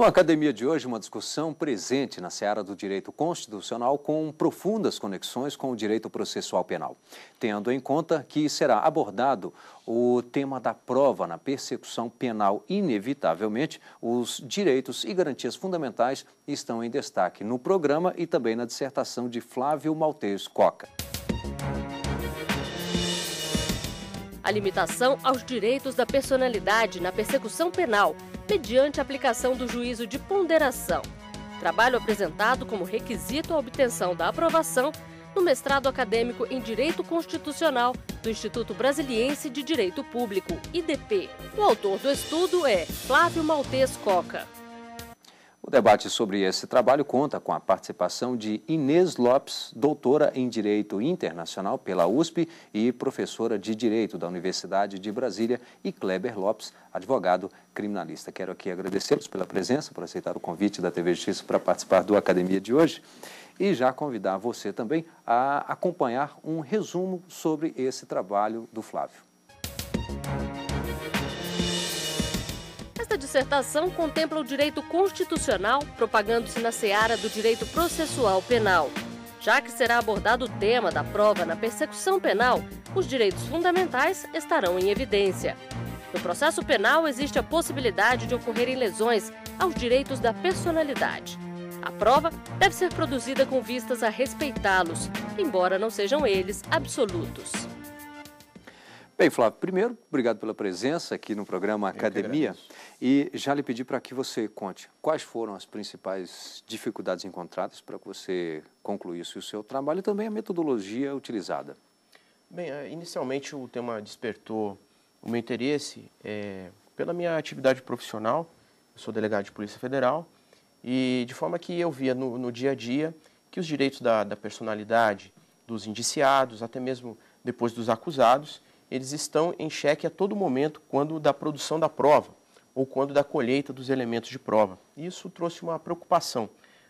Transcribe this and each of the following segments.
No Academia de hoje, uma discussão presente na seara do direito constitucional com profundas conexões com o direito processual penal, tendo em conta que será abordado o tema da prova na persecução penal. Inevitavelmente, os direitos e garantias fundamentais estão em destaque no programa e também na dissertação de Flávio Maltês Coca a limitação aos direitos da personalidade na persecução penal, mediante aplicação do juízo de ponderação. Trabalho apresentado como requisito à obtenção da aprovação no mestrado acadêmico em Direito Constitucional do Instituto Brasiliense de Direito Público, IDP. O autor do estudo é Flávio Maltês Coca. O debate sobre esse trabalho conta com a participação de Inês Lopes, doutora em Direito Internacional pela USP e professora de Direito da Universidade de Brasília, e Kleber Lopes, advogado criminalista. Quero aqui agradecê-los pela presença, por aceitar o convite da TV Justiça para participar do Academia de hoje e já convidar você também a acompanhar um resumo sobre esse trabalho do Flávio dissertação contempla o direito constitucional, propagando-se na seara do direito processual penal. Já que será abordado o tema da prova na persecução penal, os direitos fundamentais estarão em evidência. No processo penal, existe a possibilidade de ocorrerem lesões aos direitos da personalidade. A prova deve ser produzida com vistas a respeitá-los, embora não sejam eles absolutos. Bem, Flávio, primeiro, obrigado pela presença aqui no programa Academia e já lhe pedi para que você conte quais foram as principais dificuldades encontradas para que você concluísse o seu trabalho e também a metodologia utilizada. Bem, eh, inicialmente o tema despertou o meu interesse é, pela minha atividade profissional. Eu sou delegado de Polícia Federal e de forma que eu via no, no dia a dia que os direitos da, da personalidade dos indiciados, até mesmo depois dos acusados, eles estão em xeque a todo momento quando da produção da prova ou quando da colheita dos elementos de prova. Isso trouxe uma preocupação,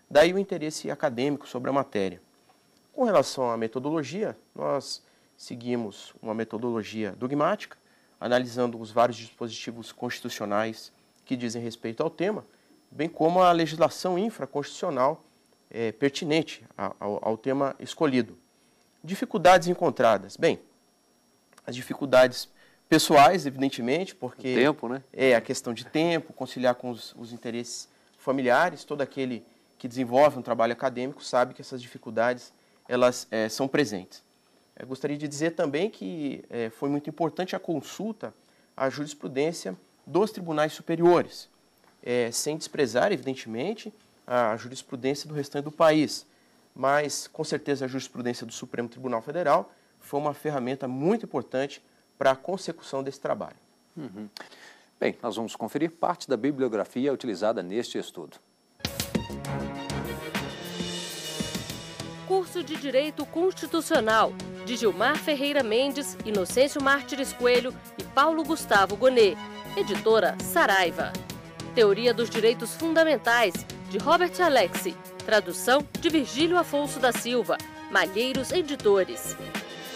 daí o interesse acadêmico sobre a matéria. Com relação à metodologia, nós seguimos uma metodologia dogmática, analisando os vários dispositivos constitucionais que dizem respeito ao tema, bem como a legislação infraconstitucional é, pertinente ao, ao tema escolhido. Dificuldades encontradas. Bem, as dificuldades pessoais, evidentemente, porque... O tempo, né? É, a questão de tempo, conciliar com os, os interesses familiares, todo aquele que desenvolve um trabalho acadêmico sabe que essas dificuldades elas é, são presentes. Eu gostaria de dizer também que é, foi muito importante a consulta à jurisprudência dos tribunais superiores, é, sem desprezar, evidentemente, a jurisprudência do restante do país, mas com certeza a jurisprudência do Supremo Tribunal Federal foi uma ferramenta muito importante para a consecução desse trabalho. Uhum. Bem, nós vamos conferir parte da bibliografia utilizada neste estudo. Curso de Direito Constitucional, de Gilmar Ferreira Mendes, Inocêncio Mártires Coelho e Paulo Gustavo Gonet, editora Saraiva. Teoria dos Direitos Fundamentais, de Robert Alexi, tradução de Virgílio Afonso da Silva, Malheiros Editores.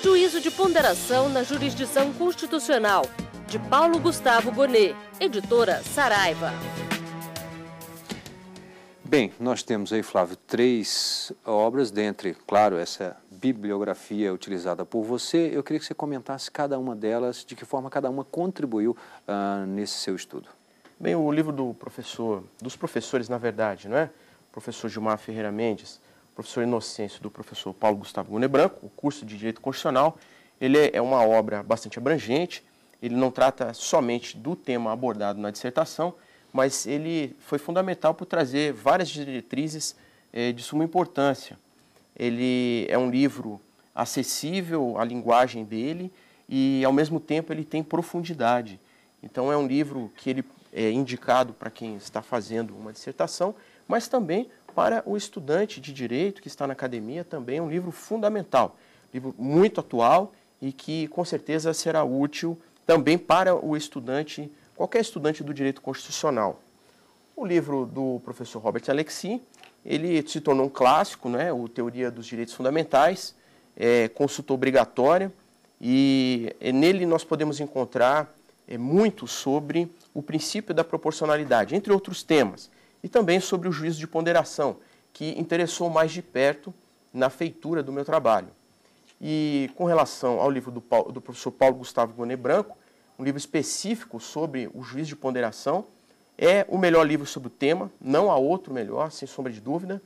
Juízo de Ponderação na Jurisdição Constitucional, de Paulo Gustavo Gonet, editora Saraiva. Bem, nós temos aí, Flávio, três obras, dentre, claro, essa bibliografia utilizada por você. Eu queria que você comentasse cada uma delas, de que forma cada uma contribuiu ah, nesse seu estudo. Bem, o livro do professor, dos professores, na verdade, não é? O professor Gilmar Ferreira Mendes, professor Inocêncio do professor Paulo Gustavo Gune Branco, o curso de Direito Constitucional. Ele é uma obra bastante abrangente, ele não trata somente do tema abordado na dissertação, mas ele foi fundamental por trazer várias diretrizes eh, de suma importância. Ele é um livro acessível à linguagem dele e, ao mesmo tempo, ele tem profundidade. Então, é um livro que ele é indicado para quem está fazendo uma dissertação, mas também para o estudante de direito que está na academia também é um livro fundamental, livro muito atual e que com certeza será útil também para o estudante, qualquer estudante do direito constitucional. O livro do professor Robert Alexi, ele se tornou um clássico, né, o Teoria dos Direitos Fundamentais, é, consulta obrigatória, e é, nele nós podemos encontrar é, muito sobre o princípio da proporcionalidade, entre outros temas e também sobre o juízo de ponderação, que interessou mais de perto na feitura do meu trabalho. E com relação ao livro do, Paulo, do professor Paulo Gustavo Gonet Branco, um livro específico sobre o juízo de ponderação, é o melhor livro sobre o tema, não há outro melhor, sem sombra de dúvida.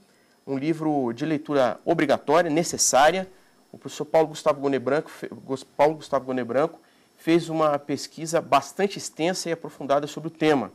Um livro de leitura obrigatória, necessária. O professor Paulo Gustavo Gonet Branco, Paulo Gustavo Gonet Branco fez uma pesquisa bastante extensa e aprofundada sobre o tema.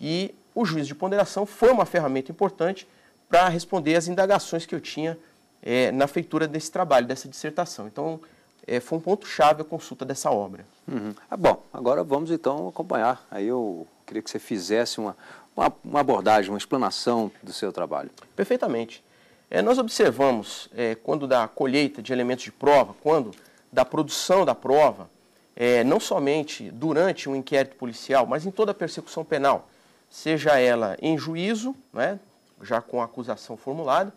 E o juízo de ponderação foi uma ferramenta importante para responder às indagações que eu tinha é, na feitura desse trabalho, dessa dissertação. Então, é, foi um ponto-chave a consulta dessa obra. Uhum. Ah, bom, agora vamos então acompanhar. Aí eu queria que você fizesse uma, uma, uma abordagem, uma explanação do seu trabalho. Perfeitamente. É, nós observamos, é, quando da colheita de elementos de prova, quando da produção da prova, é, não somente durante um inquérito policial, mas em toda a persecução penal, seja ela em juízo, né, já com a acusação formulada,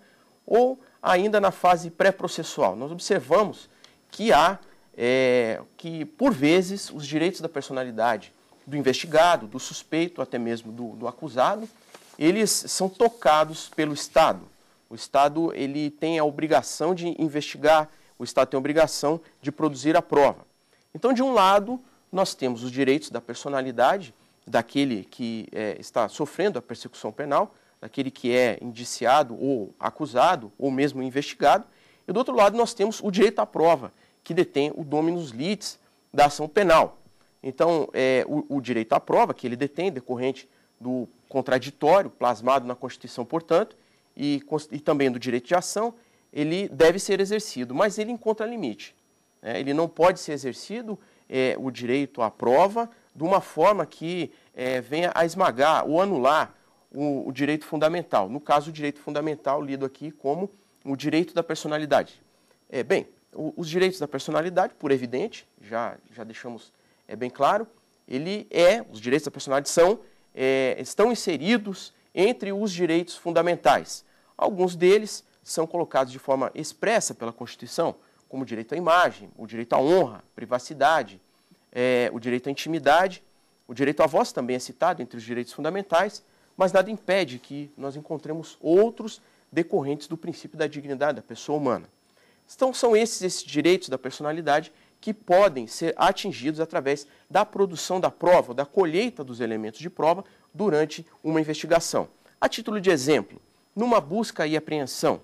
ou ainda na fase pré-processual. Nós observamos que há, é, que por vezes, os direitos da personalidade do investigado, do suspeito, até mesmo do, do acusado, eles são tocados pelo Estado. O Estado ele tem a obrigação de investigar, o Estado tem a obrigação de produzir a prova. Então, de um lado, nós temos os direitos da personalidade daquele que é, está sofrendo a persecução penal, daquele que é indiciado ou acusado ou mesmo investigado. E do outro lado, nós temos o direito à prova, que detém o dominus litis da ação penal. Então, é, o, o direito à prova que ele detém, decorrente do contraditório, plasmado na Constituição, portanto, e, e também do direito de ação, ele deve ser exercido, mas ele encontra limite. Né? Ele não pode ser exercido é, o direito à prova de uma forma que é, venha a esmagar ou anular o, o, direito fundamental. No caso, o direito fundamental lido aqui como o direito da personalidade. É, bem, o, os direitos da personalidade, por evidente, já, já deixamos é, bem claro, ele é, os direitos da personalidade são, é, estão inseridos entre os direitos fundamentais. Alguns deles são colocados de forma expressa pela Constituição, como o direito à imagem, o direito à honra, privacidade, é, o direito à intimidade, o direito à voz também é citado entre os direitos fundamentais, mas nada impede que nós encontremos outros decorrentes do princípio da dignidade da pessoa humana. Então, são esses, esses direitos da personalidade que podem ser atingidos através da produção da prova, da colheita dos elementos de prova durante uma investigação. A título de exemplo, numa busca e apreensão.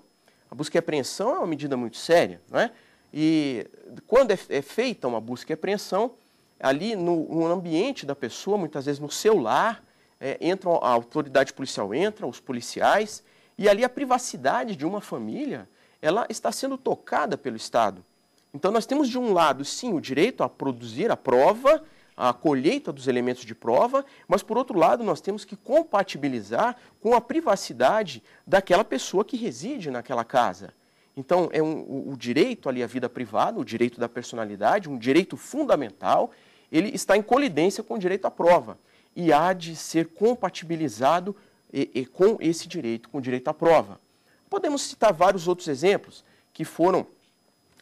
A busca e apreensão é uma medida muito séria, não é? E quando é, é feita uma busca e apreensão, ali no, no ambiente da pessoa, muitas vezes no seu lar, é, entram, a autoridade policial entra, os policiais, e ali a privacidade de uma família, ela está sendo tocada pelo Estado. Então nós temos de um lado, sim, o direito a produzir a prova, a colheita dos elementos de prova, mas por outro lado nós temos que compatibilizar com a privacidade daquela pessoa que reside naquela casa. Então é um, o, o direito ali à vida privada, o direito da personalidade, um direito fundamental ele está em colidência com o direito à prova e há de ser compatibilizado e, e com esse direito, com o direito à prova. Podemos citar vários outros exemplos que foram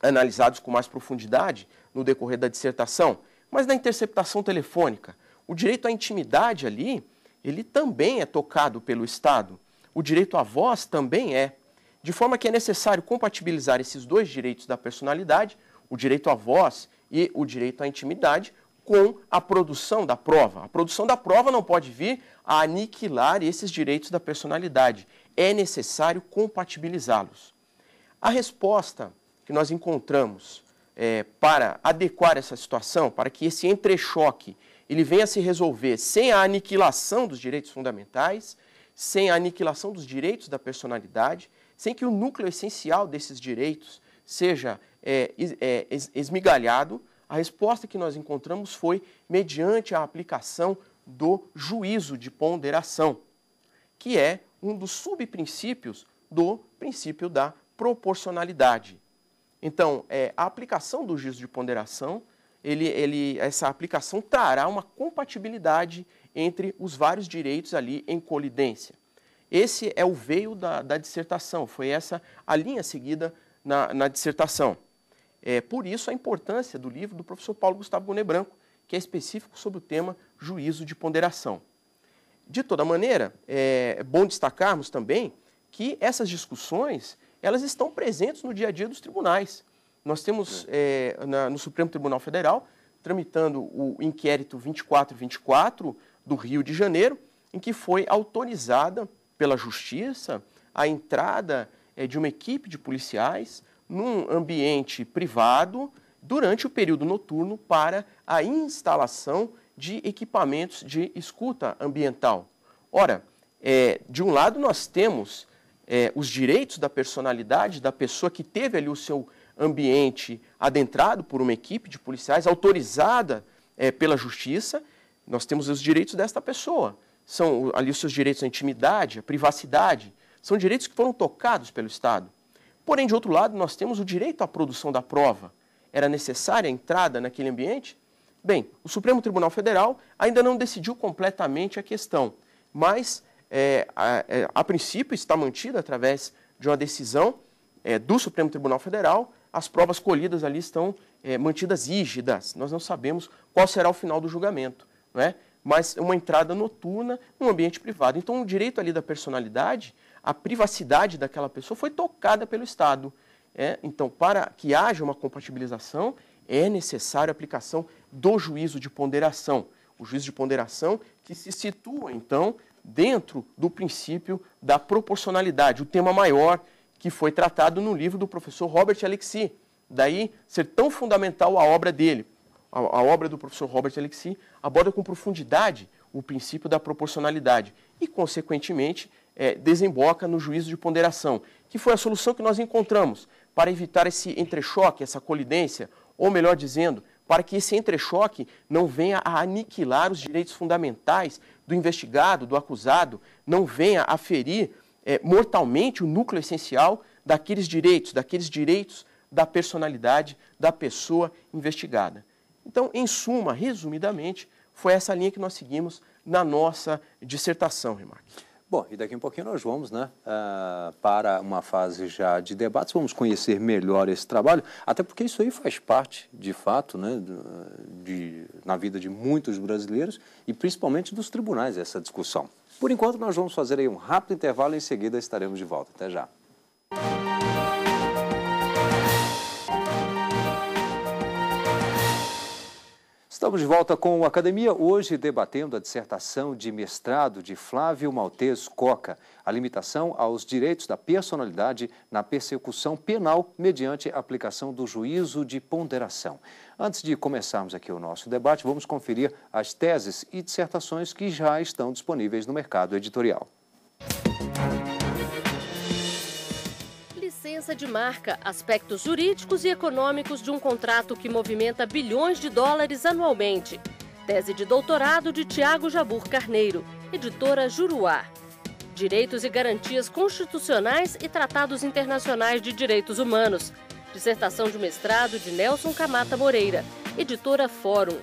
analisados com mais profundidade no decorrer da dissertação, mas na interceptação telefônica, o direito à intimidade ali, ele também é tocado pelo Estado. O direito à voz também é. De forma que é necessário compatibilizar esses dois direitos da personalidade, o direito à voz e o direito à intimidade, com a produção da prova. A produção da prova não pode vir a aniquilar esses direitos da personalidade. É necessário compatibilizá-los. A resposta que nós encontramos é, para adequar essa situação, para que esse entrechoque ele venha a se resolver sem a aniquilação dos direitos fundamentais, sem a aniquilação dos direitos da personalidade, sem que o núcleo essencial desses direitos seja é, é, esmigalhado, a resposta que nós encontramos foi mediante a aplicação do juízo de ponderação, que é um dos subprincípios do princípio da proporcionalidade. Então, é, a aplicação do juízo de ponderação, ele, ele, essa aplicação trará uma compatibilidade entre os vários direitos ali em colidência. Esse é o veio da, da dissertação, foi essa a linha seguida na, na dissertação. É, por isso, a importância do livro do professor Paulo Gustavo Gune Branco, que é específico sobre o tema juízo de ponderação. De toda maneira, é, é bom destacarmos também que essas discussões elas estão presentes no dia a dia dos tribunais. Nós temos é, é na, no Supremo Tribunal Federal tramitando o inquérito 2424 do Rio de Janeiro, em que foi autorizada pela Justiça a entrada é, de uma equipe de policiais num ambiente privado durante o período noturno para a instalação de equipamentos de escuta ambiental. Ora, é, de um lado nós temos é, os direitos da personalidade da pessoa que teve ali o seu ambiente adentrado por uma equipe de policiais autorizada é, pela justiça, nós temos os direitos desta pessoa. São ali os seus direitos à intimidade, à privacidade. São direitos que foram tocados pelo Estado. Porém, de outro lado, nós temos o direito à produção da prova. Era necessária a entrada naquele ambiente? Bem, o Supremo Tribunal Federal ainda não decidiu completamente a questão, mas é, a, é, a, princípio está mantida através de uma decisão é, do Supremo Tribunal Federal. As provas colhidas ali estão é, mantidas rígidas. Nós não sabemos qual será o final do julgamento, não é? mas uma entrada noturna num ambiente privado. Então, o direito ali da personalidade a privacidade daquela pessoa foi tocada pelo Estado. É, então, para que haja uma compatibilização, é necessária a aplicação do juízo de ponderação. O juízo de ponderação que se situa, então, dentro do princípio da proporcionalidade, o tema maior que foi tratado no livro do professor Robert Alexi. Daí ser tão fundamental a obra dele. A, a obra do professor Robert Alexi aborda com profundidade o princípio da proporcionalidade e, consequentemente, é, desemboca no juízo de ponderação, que foi a solução que nós encontramos para evitar esse entrechoque, essa colidência, ou melhor dizendo, para que esse entrechoque não venha a aniquilar os direitos fundamentais do investigado, do acusado, não venha a ferir é, mortalmente o núcleo essencial daqueles direitos, daqueles direitos da personalidade da pessoa investigada. Então, em suma, resumidamente, foi essa linha que nós seguimos na nossa dissertação, Remarque. Bom, e daqui a um pouquinho nós vamos né, uh, para uma fase já de debates, vamos conhecer melhor esse trabalho, até porque isso aí faz parte, de fato, né, de, na vida de muitos brasileiros e principalmente dos tribunais, essa discussão. Por enquanto, nós vamos fazer aí um rápido intervalo e em seguida estaremos de volta. Até já. Estamos de volta com o Academia, hoje debatendo a dissertação de mestrado de Flávio Maltês Coca, a limitação aos direitos da personalidade na persecução penal mediante aplicação do juízo de ponderação. Antes de começarmos aqui o nosso debate, vamos conferir as teses e dissertações que já estão disponíveis no mercado editorial. Música licença de marca, aspectos jurídicos e econômicos de um contrato que movimenta bilhões de dólares anualmente. Tese de doutorado de Tiago Jabur Carneiro, editora Juruá. Direitos e garantias constitucionais e tratados internacionais de direitos humanos. Dissertação de mestrado de Nelson Camata Moreira, editora Fórum.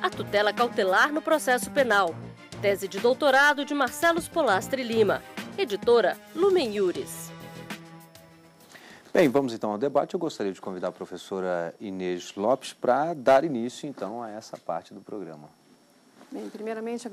A tutela cautelar no processo penal. Tese de doutorado de Marcelos Polastri Lima, editora Lumen Iures. Bem, vamos então ao debate. Eu gostaria de convidar a professora Inês Lopes para dar início, então, a essa parte do programa. Bem, primeiramente,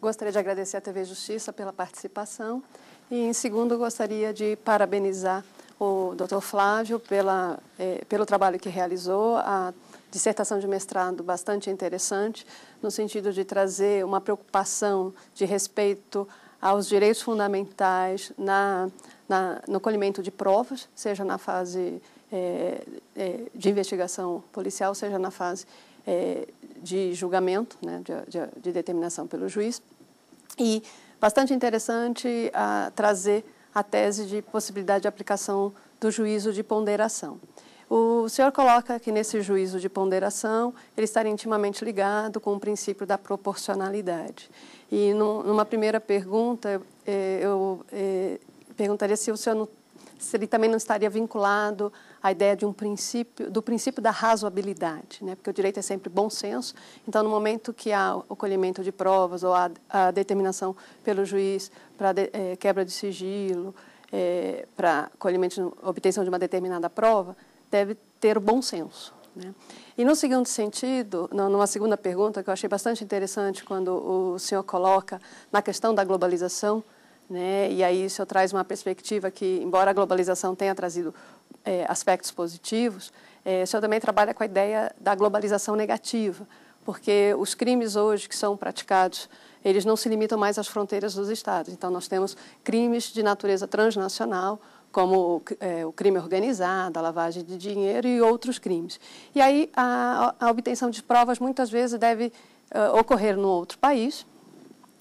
gostaria de agradecer à TV Justiça pela participação e, em segundo, gostaria de parabenizar o Dr. Flávio pela, eh, pelo trabalho que realizou, a dissertação de mestrado bastante interessante, no sentido de trazer uma preocupação de respeito aos direitos fundamentais na na, no colhimento de provas, seja na fase é, é, de investigação policial, seja na fase é, de julgamento, né, de, de, de, determinação pelo juiz. E bastante interessante a, trazer a tese de possibilidade de aplicação do juízo de ponderação. O senhor coloca que nesse juízo de ponderação ele estaria intimamente ligado com o princípio da proporcionalidade. E numa primeira pergunta, é, eu é, perguntaria se o senhor não, se ele também não estaria vinculado à ideia de um princípio, do princípio da razoabilidade, né? porque o direito é sempre bom senso, então no momento que há o colhimento de provas ou a, a determinação pelo juiz para de, é, quebra de sigilo, é, para colhimento, obtenção de uma determinada prova, deve ter o bom senso. Né? E no segundo sentido, numa segunda pergunta que eu achei bastante interessante quando o senhor coloca na questão da globalização, né? E aí isso traz uma perspectiva que, embora a globalização tenha trazido é, aspectos positivos, é, o senhor também trabalha com a ideia da globalização negativa, porque os crimes hoje que são praticados, eles não se limitam mais às fronteiras dos estados. Então, nós temos crimes de natureza transnacional, como é, o crime organizado, a lavagem de dinheiro e outros crimes. E aí, a, a obtenção de provas muitas vezes deve uh, ocorrer no outro país.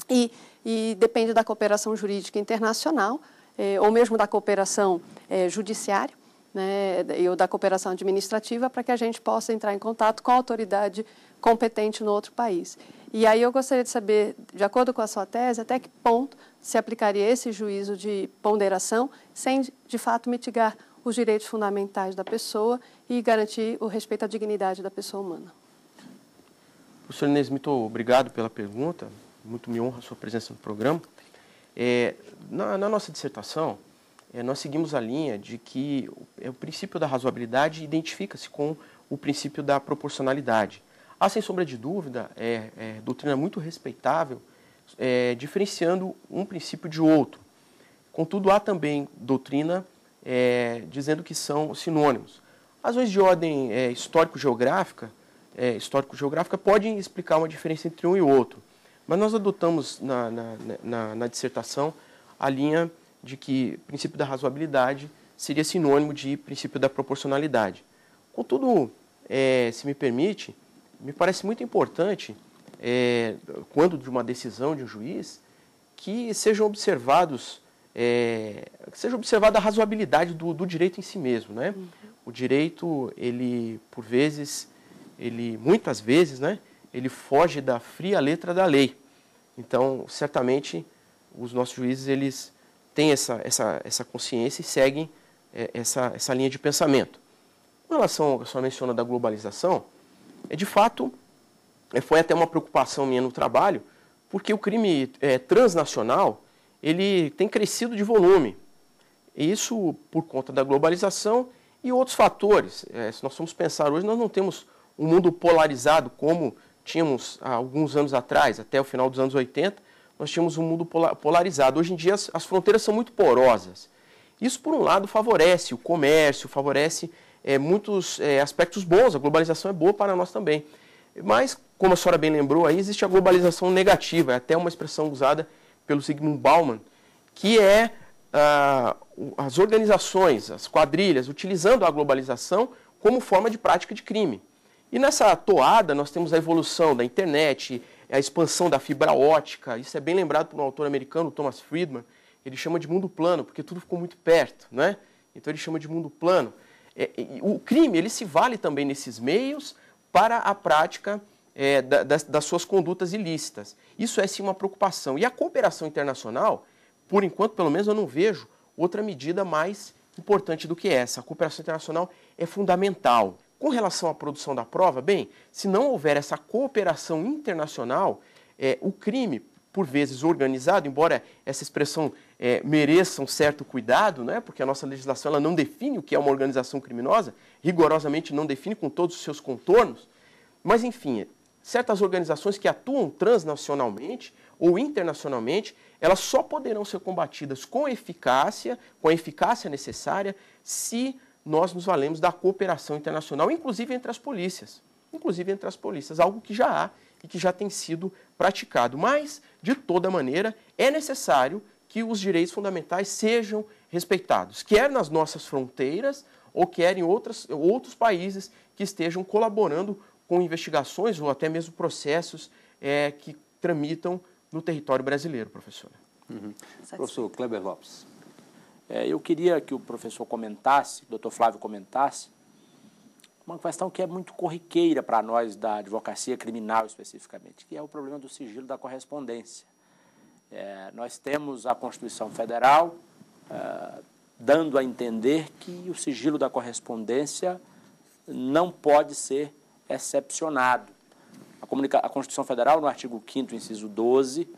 E e depende da cooperação jurídica internacional, eh, ou mesmo da cooperação eh, judiciária né, ou da cooperação administrativa, para que a gente possa entrar em contato com a autoridade competente no outro país. E aí eu gostaria de saber, de acordo com a sua tese, até que ponto se aplicaria esse juízo de ponderação sem, de fato, mitigar os direitos fundamentais da pessoa e garantir o respeito à dignidade da pessoa humana. Professor Inês muito obrigado pela pergunta muito me honra a sua presença no programa. É, na, na, nossa dissertação, é, nós seguimos a linha de que o, é o princípio da razoabilidade identifica-se com o princípio da proporcionalidade. Há, sem sombra de dúvida, é, é doutrina muito respeitável, é, diferenciando um princípio de outro. Contudo, há também doutrina dizendo que são sinônimos. Razões de ordem histórico-geográfica, histórico-geográfica podem explicar uma diferença entre um e outro mas nós adotamos na, na, né, na, na dissertação a linha de que o princípio da razoabilidade seria sinônimo de princípio da proporcionalidade. Contudo, é, se me permite, me parece muito importante, é, quando de uma decisão de um juiz, que sejam observados é, que seja observada a razoabilidade do, do direito em si mesmo, né? Uhum. O direito, ele por vezes, ele muitas vezes, né? Ele foge da fria letra da lei. Então, certamente, os nossos juízes eles têm essa, essa, essa consciência e seguem é, essa, essa linha de pensamento. Com relação ao que você menciona da globalização, é de fato, é, foi até uma preocupação minha no trabalho, porque o crime é, transnacional ele tem crescido de volume. Isso por conta da globalização e outros fatores. É, se nós formos pensar hoje, nós não temos um mundo polarizado como tínhamos há alguns anos atrás, até o final dos anos 80, nós tínhamos um mundo polarizado. Hoje em dia as, as fronteiras são muito porosas. Isso, por um lado, favorece o comércio, favorece é, muitos é, aspectos bons, a globalização é boa para nós também. Mas, como a senhora bem lembrou, aí existe a globalização negativa, é até uma expressão usada pelo Sigmund Bauman, que é ah, as organizações, as quadrilhas, utilizando a globalização como forma de prática de crime. E nessa toada nós temos a evolução da internet, a expansão da fibra ótica. Isso é bem lembrado por um autor americano, Thomas Friedman. Ele chama de mundo plano, porque tudo ficou muito perto, né? Então ele chama de mundo plano. É, o crime ele se vale também nesses meios para a prática é, das, das, suas condutas ilícitas. Isso é sim uma preocupação. E a cooperação internacional, por enquanto, pelo menos eu não vejo outra medida mais importante do que essa. A cooperação internacional é fundamental. Com relação à produção da prova, bem, se não houver essa cooperação internacional, é, o crime, por vezes organizado, embora essa expressão é, mereça um certo cuidado, né, porque a nossa legislação ela não define o que é uma organização criminosa, rigorosamente não define com todos os seus contornos, mas enfim, certas organizações que atuam transnacionalmente ou internacionalmente, elas só poderão ser combatidas com eficácia, com a eficácia necessária, se nós nos valemos da cooperação internacional, inclusive entre as polícias. Inclusive entre as polícias, algo que já há e que já tem sido praticado. Mas, de toda maneira, é necessário que os direitos fundamentais sejam respeitados, quer nas nossas fronteiras ou quer em outras, outros países que estejam colaborando com investigações ou até mesmo processos é, que tramitam no território brasileiro, professora. Uhum. Professor Kleber Lopes. É, eu queria que o professor comentasse, o doutor Flávio comentasse, uma questão que é muito corriqueira para nós da advocacia criminal especificamente, que é o problema do sigilo da correspondência. É, nós temos a Constituição Federal é, dando a entender que o sigilo da correspondência não pode ser excepcionado. A, a Constituição Federal, no artigo 5 inciso 12,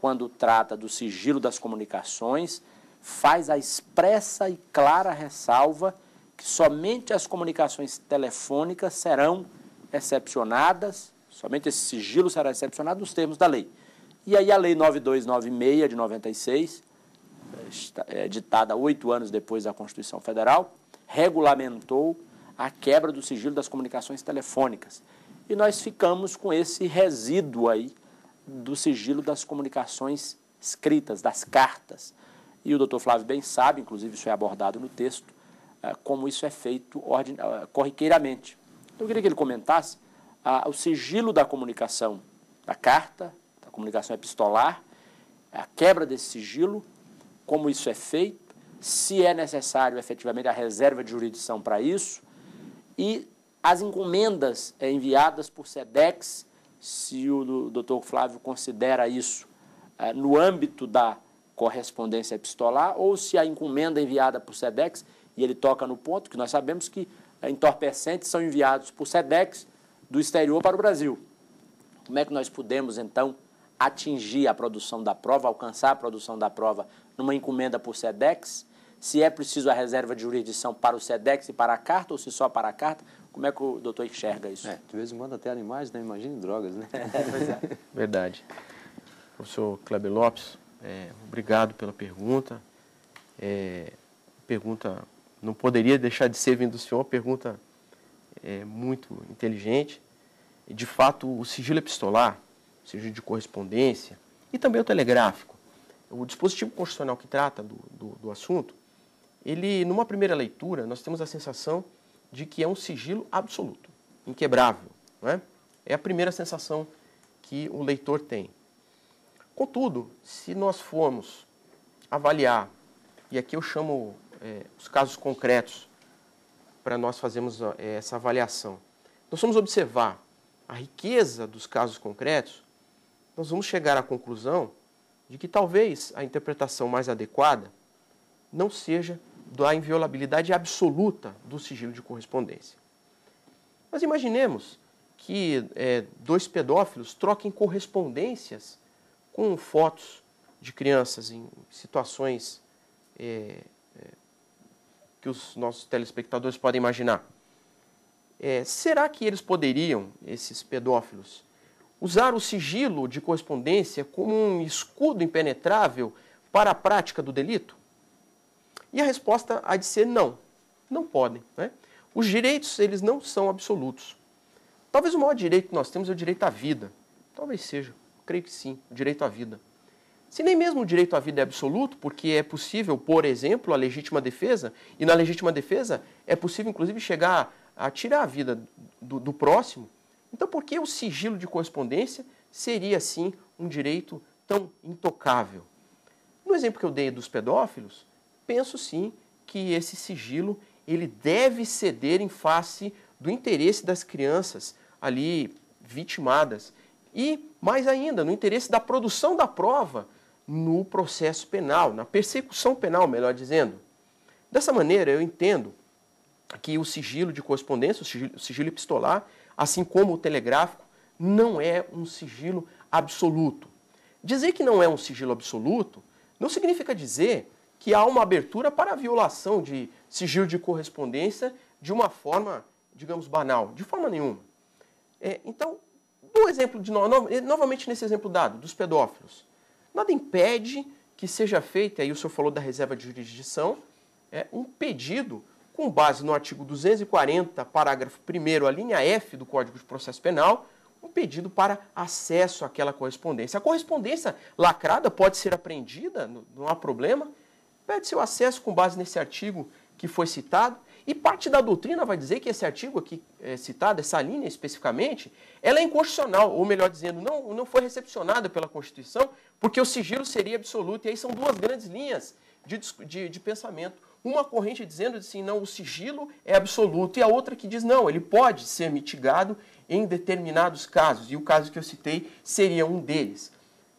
quando trata do sigilo das comunicações, faz a expressa e clara ressalva que somente as comunicações telefônicas serão excepcionadas, somente esse sigilo será excepcionado nos termos da lei. E aí a Lei 9296 de 96, é ditada oito anos depois da Constituição Federal, regulamentou a quebra do sigilo das comunicações telefônicas. E nós ficamos com esse resíduo aí do sigilo das comunicações escritas, das cartas. E o doutor Flávio bem sabe, inclusive isso é abordado no texto, eh, como isso é feito eh, corriqueiramente. Eu queria que ele comentasse ah, o sigilo da comunicação da carta, da comunicação epistolar, a quebra desse sigilo, como isso é feito, se é necessário efetivamente a reserva de jurisdição para isso e as encomendas enviadas por SEDEX, se o doutor Flávio considera isso eh, no âmbito da correspondência epistolar, ou se a encomenda é enviada por SEDEX e ele toca no ponto, que nós sabemos que é entorpecentes são enviados por SEDEX do exterior para o Brasil. Como é que nós podemos, então, atingir a produção da prova, alcançar a produção da prova numa encomenda por SEDEX? Se é preciso a reserva de jurisdição para o SEDEX e para a carta, ou se só para a carta? Como é que o doutor enxerga isso? É, de vez em quando até animais, né? Imagine drogas, né? É, o é. Verdade. Professor Kleber Lopes, é, obrigado pela pergunta. É, pergunta não poderia deixar de ser vindo do senhor, pergunta é, muito inteligente. De fato, o sigilo epistolar, o sigilo de correspondência e também o telegráfico, o dispositivo constitucional que trata do, do, do assunto, ele, numa primeira leitura, nós temos a sensação de que é um sigilo absoluto, inquebrável. Não é? é a primeira sensação que o leitor tem. Contudo, se nós formos avaliar, e aqui eu chamo é, os casos concretos para nós fazermos é, essa avaliação, nós vamos observar a riqueza dos casos concretos, nós vamos chegar à conclusão de que talvez a interpretação mais adequada não seja da inviolabilidade absoluta do sigilo de correspondência. Mas imaginemos que é, dois pedófilos troquem correspondências com fotos de crianças em situações é, é, que os nossos telespectadores podem imaginar. É, será que eles poderiam, esses pedófilos, usar o sigilo de correspondência como um escudo impenetrável para a prática do delito? E a resposta há de ser não, não podem. Né? Os direitos, eles não são absolutos. Talvez o maior direito que nós temos é o direito à vida. Talvez seja. Creio que sim, direito à vida. Se nem mesmo o direito à vida é absoluto, porque é possível, por exemplo, a legítima defesa, e na legítima defesa é possível, inclusive, chegar a tirar a vida do, do próximo, então por que o sigilo de correspondência seria, sim, um direito tão intocável? No exemplo que eu dei dos pedófilos, penso sim que esse sigilo ele deve ceder em face do interesse das crianças ali vitimadas e, mais ainda, no interesse da produção da prova no processo penal, na persecução penal, melhor dizendo. Dessa maneira, eu entendo que o sigilo de correspondência, o sigilo, o sigilo epistolar, assim como o telegráfico, não é um sigilo absoluto. Dizer que não é um sigilo absoluto não significa dizer que há uma abertura para a violação de sigilo de correspondência de uma forma, digamos, banal, de forma nenhuma. É, então, exemplo, de, no, no, novamente nesse exemplo dado, dos pedófilos. Nada impede que seja feita, aí o senhor falou da reserva de jurisdição, é, um pedido com base no artigo 240, parágrafo 1, a linha F do Código de Processo Penal, um pedido para acesso àquela correspondência. A correspondência lacrada pode ser apreendida, não há problema. pede seu o acesso com base nesse artigo que foi citado e parte da doutrina vai dizer que esse artigo aqui é, citado, essa linha especificamente, ela é inconstitucional, ou melhor dizendo, não, não foi recepcionada pela Constituição, porque o sigilo seria absoluto. E aí são duas grandes linhas de, de, de pensamento. Uma corrente dizendo assim, não, o sigilo é absoluto, e a outra que diz, não, ele pode ser mitigado em determinados casos, e o caso que eu citei seria um deles.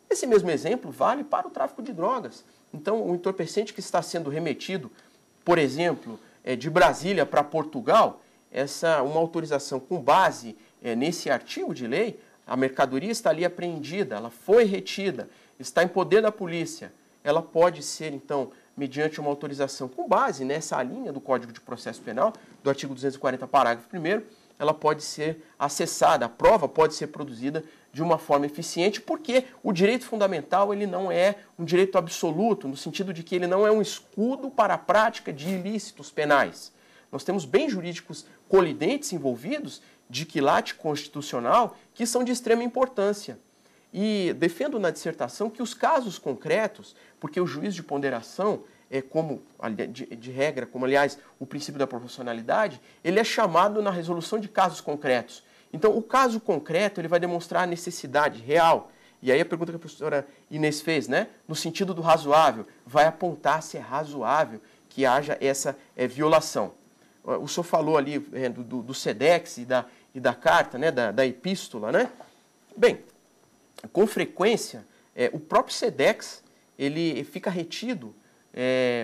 Esse mesmo exemplo vale para o tráfico de drogas. Então, o entorpecente que está sendo remetido, por exemplo, é, de Brasília para Portugal, essa uma autorização com base é, nesse artigo de lei, a mercadoria está ali apreendida, ela foi retida, está em poder da polícia. Ela pode ser, então, mediante uma autorização com base nessa linha do Código de Processo Penal, do artigo 240, parágrafo 1, ela pode ser acessada, a prova pode ser produzida de uma forma eficiente, porque o direito fundamental ele não é um direito absoluto, no sentido de que ele não é um escudo para a prática de ilícitos penais. Nós temos bens jurídicos colidentes envolvidos de quilate constitucional que são de extrema importância. E defendo na dissertação que os casos concretos, porque o juiz de ponderação é como de, de regra, como aliás o princípio da proporcionalidade, ele é chamado na resolução de casos concretos então, o caso concreto ele vai demonstrar a necessidade real. E aí a pergunta que a professora Inês fez, né? No sentido do razoável, vai apontar se é razoável que haja essa é, violação. O senhor falou ali é, do, do SEDEX e da, e da carta, né? Da, da epístola, né? Bem, com frequência, é, o próprio SEDEX ele fica retido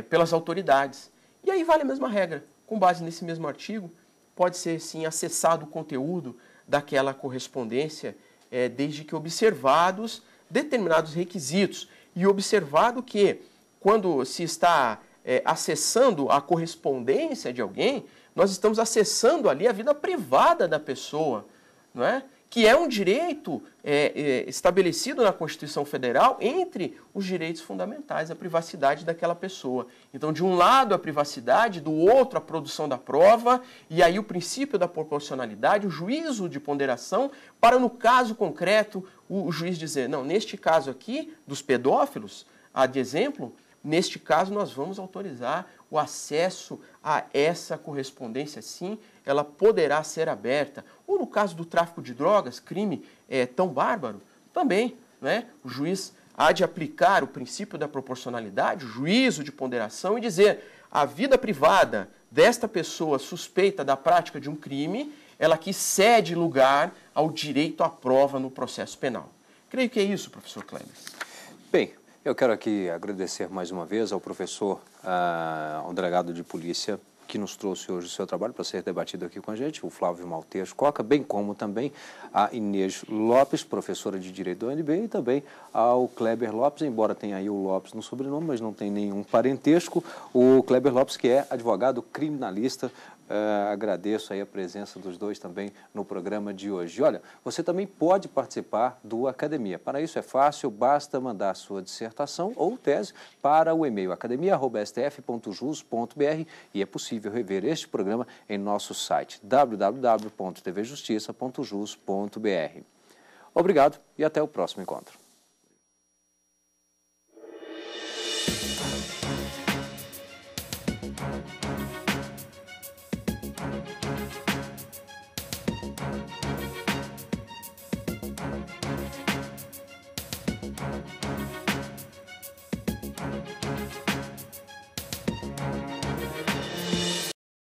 pelas autoridades. E aí vale a mesma regra. Com base nesse mesmo artigo, pode ser sim acessado o conteúdo daquela correspondência, é, desde que observados determinados requisitos e observado que, quando se está é, acessando a correspondência de alguém, nós estamos acessando ali a vida privada da pessoa, não é? que é um direito é, é, estabelecido na Constituição Federal entre os direitos fundamentais, a privacidade daquela pessoa. Então, de um lado a privacidade, do outro a produção da prova, e aí o princípio da proporcionalidade, o juízo de ponderação, para no caso concreto o, o juiz dizer: não, neste caso aqui, dos pedófilos, há de exemplo, neste caso nós vamos autorizar o acesso a essa correspondência, sim, ela poderá ser aberta. Ou no caso do tráfico de drogas, crime é, tão bárbaro, também né, o juiz há de aplicar o princípio da proporcionalidade, o juízo de ponderação e dizer a vida privada desta pessoa suspeita da prática de um crime, ela que cede lugar ao direito à prova no processo penal. Creio que é isso, professor Kleber. Bem, eu quero aqui agradecer mais uma vez ao professor, ah, ao delegado de polícia que nos trouxe hoje o seu trabalho para ser debatido aqui com a gente, o Flávio Maltês Coca, bem como também a Inês Lopes, professora de Direito da UNB, e também ao Kleber Lopes, embora tenha aí o Lopes no sobrenome, mas não tem nenhum parentesco, o Kleber Lopes, que é advogado criminalista Uh, agradeço aí a presença dos dois também no programa de hoje. Olha, você também pode participar do Academia. Para isso é fácil, basta mandar sua dissertação ou tese para o e-mail academia.stf.jus.br e é possível rever este programa em nosso site www.tvjustiça.jus.br. Obrigado e até o próximo encontro.